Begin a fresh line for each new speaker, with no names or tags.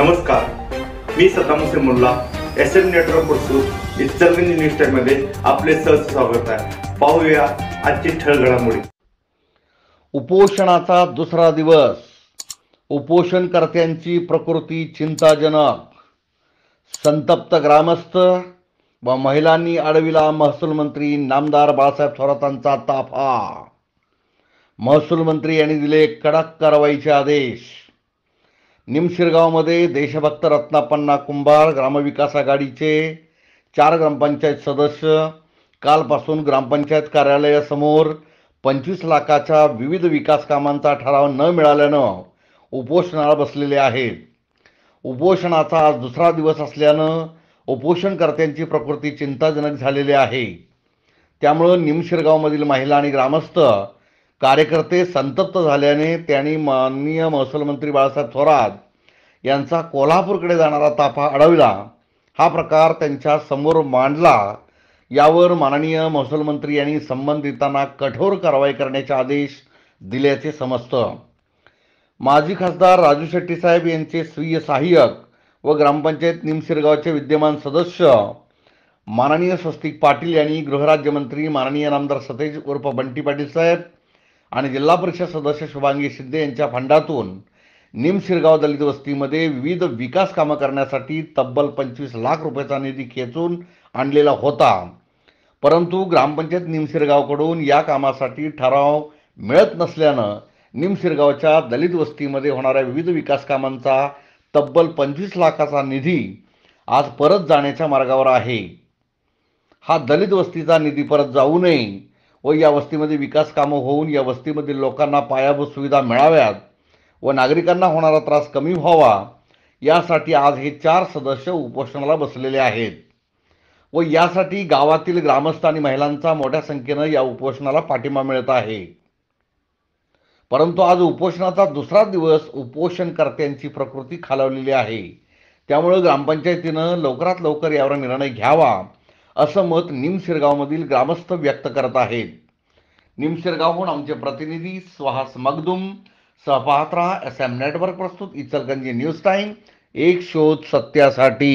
नमस्कार मी Saddam Mulla S M network news आपले सहज स्वागत आहे पाहूया आजची ठळ घडामोडी उपोषणाचा दुसरा दिवस उपोषणकर्त्यांची प्रकृती चिंताजनक संतप्त ग्रामस्थ व महिलांनी अडविला महसूल मंत्री नामदार बाळासाहेब थोरातांचा ताफा महसूल मंत्री यांनी दिले कडक कारवाईचे आदेश निमशिरगावमध्ये देशभक्त रत्नापन्ना कुंभार ग्रामविकास आघाडीचे चार ग्रामपंचायत सदस्य कालपासून ग्रामपंचायत कार्यालयासमोर पंचवीस लाखाच्या विविध विकास कामांचा ठराव न मिळाल्यानं उपोषणाला बसलेले आहेत उपोषणाचा आज दुसरा दिवस असल्यानं उपोषणकर्त्यांची प्रकृती चिंताजनक झालेली आहे त्यामुळं निमशिरगावमधील महिला आणि ग्रामस्थ कार्यकर्ते संतप्त झाल्याने त्यांनी माननीय महसूल मंत्री बाळासाहेब थोरात यांचा कोल्हापूरकडे जाणारा ताफा अडविला हा प्रकार त्यांच्या समोर मांडला यावर माननीय महसूल मंत्री यांनी संबंधितांना कठोर कारवाई करण्याचे आदेश दिल्याचे समजतं माजी खासदार राजू शेट्टी साहेब यांचे स्वीय सहाय्यक व ग्रामपंचायत निमशिरगावचे विद्यमान सदस्य माननीय स्वस्तिक पाटील यांनी गृहराज्यमंत्री माननीय नामदार सतेज उर्फ बंटी पाटील साहेब आणि जिल्हा परिषद सदस्य शुभांगी शिंदे यांच्या फंडातून निमशिरगाव दलित वस्तीमध्ये विविध विकास कामं करण्यासाठी तब्बल पंचवीस लाख रुपयाचा निधी खेचून आणलेला होता परंतु ग्रामपंचायत निमशिरगावकडून या कामासाठी ठराव मिळत नसल्यानं निमशिरगावच्या दलित वस्तीमध्ये होणाऱ्या विविध विकास कामांचा तब्बल पंचवीस लाखाचा निधी आज परत जाण्याच्या मार्गावर आहे हा दलित वस्तीचा निधी परत जाऊ नये व या वस्तीमध्ये विकास कामं होऊन या वस्तीमधील लोकांना पायाभूत सुविधा मिळाव्यात व नागरिकांना होणारा त्रास कमी व्हावा यासाठी आज हे चार सदस्य उपोषणाला बसलेले आहेत व यासाठी गावातील ग्रामस्थ आणि महिलांचा मोठ्या संख्येनं या उपोषणाला पाठिंबा मिळत आहे परंतु आज उपोषणाचा दुसरा दिवस उपोषणकर्त्यांची प्रकृती खालावलेली आहे त्यामुळे ग्रामपंचायतीनं लवकरात लवकर यावर निर्णय घ्यावा असं मत निमशिरगावमधील ग्रामस्थ व्यक्त करत आहेत निमशिरगावहून आमचे प्रतिनिधी स्वहास मगदुम सहपात्रा एस एम नेटवर्क प्रस्तुत इचलगंजी न्यूज टाईम एक शोध सत्यासाठी